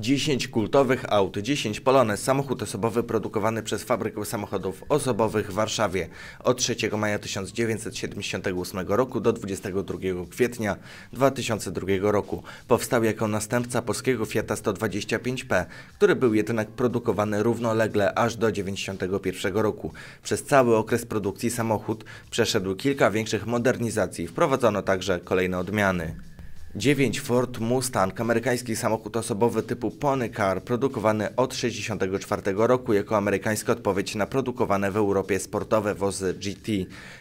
10 kultowych aut, 10 polonez samochód osobowy produkowany przez Fabrykę Samochodów Osobowych w Warszawie od 3 maja 1978 roku do 22 kwietnia 2002 roku. Powstał jako następca polskiego Fiata 125P, który był jednak produkowany równolegle aż do 1991 roku. Przez cały okres produkcji samochód przeszedł kilka większych modernizacji, wprowadzono także kolejne odmiany. 9 Ford Mustang, amerykański samochód osobowy typu Pony Car, produkowany od 1964 roku jako amerykańska odpowiedź na produkowane w Europie sportowe wozy GT.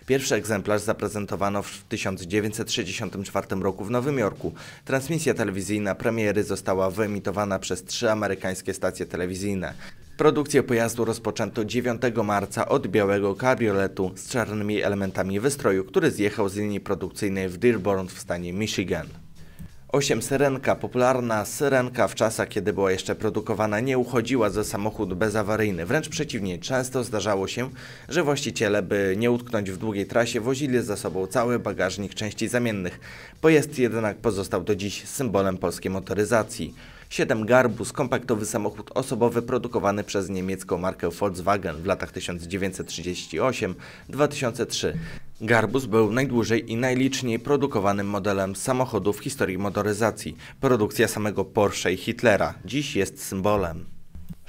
Pierwszy egzemplarz zaprezentowano w 1964 roku w Nowym Jorku. Transmisja telewizyjna premiery została wyemitowana przez trzy amerykańskie stacje telewizyjne. Produkcję pojazdu rozpoczęto 9 marca od białego kabrioletu z czarnymi elementami wystroju, który zjechał z linii produkcyjnej w Dearborn w stanie Michigan. 8 Syrenka, popularna syrenka w czasach, kiedy była jeszcze produkowana, nie uchodziła za samochód bezawaryjny. Wręcz przeciwnie, często zdarzało się, że właściciele, by nie utknąć w długiej trasie, wozili za sobą cały bagażnik części zamiennych. Pojazd jednak pozostał do dziś symbolem polskiej motoryzacji. 7 Garbus, kompaktowy samochód osobowy produkowany przez niemiecką markę Volkswagen w latach 1938-2003. Garbus był najdłużej i najliczniej produkowanym modelem samochodu w historii motoryzacji. Produkcja samego Porsche i Hitlera dziś jest symbolem.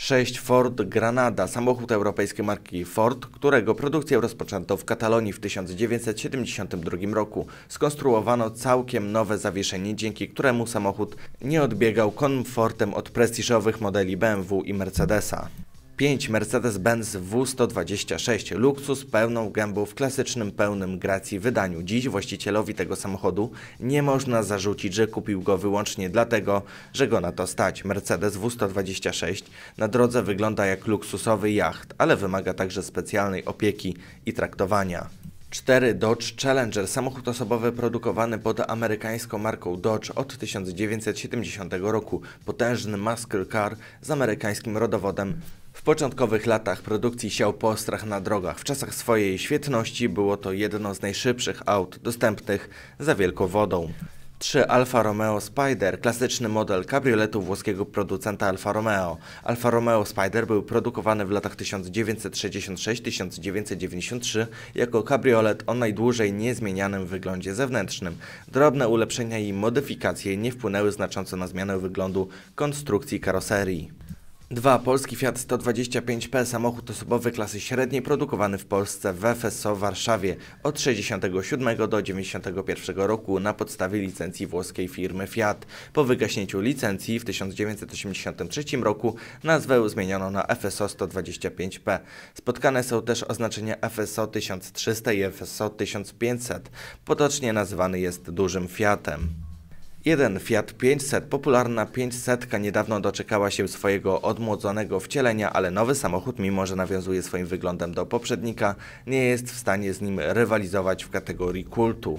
6 Ford Granada, samochód europejskiej marki Ford, którego produkcję rozpoczęto w Katalonii w 1972 roku. Skonstruowano całkiem nowe zawieszenie, dzięki któremu samochód nie odbiegał komfortem od prestiżowych modeli BMW i Mercedesa. 5 Mercedes-Benz W126. Luksus pełną gębą w klasycznym pełnym gracji wydaniu. Dziś właścicielowi tego samochodu nie można zarzucić, że kupił go wyłącznie dlatego, że go na to stać. Mercedes W126 na drodze wygląda jak luksusowy jacht, ale wymaga także specjalnej opieki i traktowania. 4 Dodge Challenger, samochód osobowy produkowany pod amerykańską marką Dodge od 1970 roku, potężny muscle car z amerykańskim rodowodem w początkowych latach produkcji siał po ostrach na drogach w czasach swojej świetności było to jedno z najszybszych aut dostępnych za wielką wodą. 3 Alfa Romeo Spider, klasyczny model kabrioletu włoskiego producenta Alfa Romeo. Alfa Romeo Spider był produkowany w latach 1966-1993 jako kabriolet o najdłużej niezmienianym wyglądzie zewnętrznym. Drobne ulepszenia i modyfikacje nie wpłynęły znacząco na zmianę wyglądu konstrukcji karoserii. 2. Polski Fiat 125P, samochód osobowy klasy średniej produkowany w Polsce w FSO w Warszawie od 67 do 91 roku na podstawie licencji włoskiej firmy Fiat. Po wygaśnięciu licencji w 1983 roku nazwę zmieniono na FSO 125P. Spotkane są też oznaczenia FSO 1300 i FSO 1500. Potocznie nazywany jest dużym Fiatem. 1. Fiat 500. Popularna 500 niedawno doczekała się swojego odmłodzonego wcielenia, ale nowy samochód, mimo że nawiązuje swoim wyglądem do poprzednika, nie jest w stanie z nim rywalizować w kategorii kultu.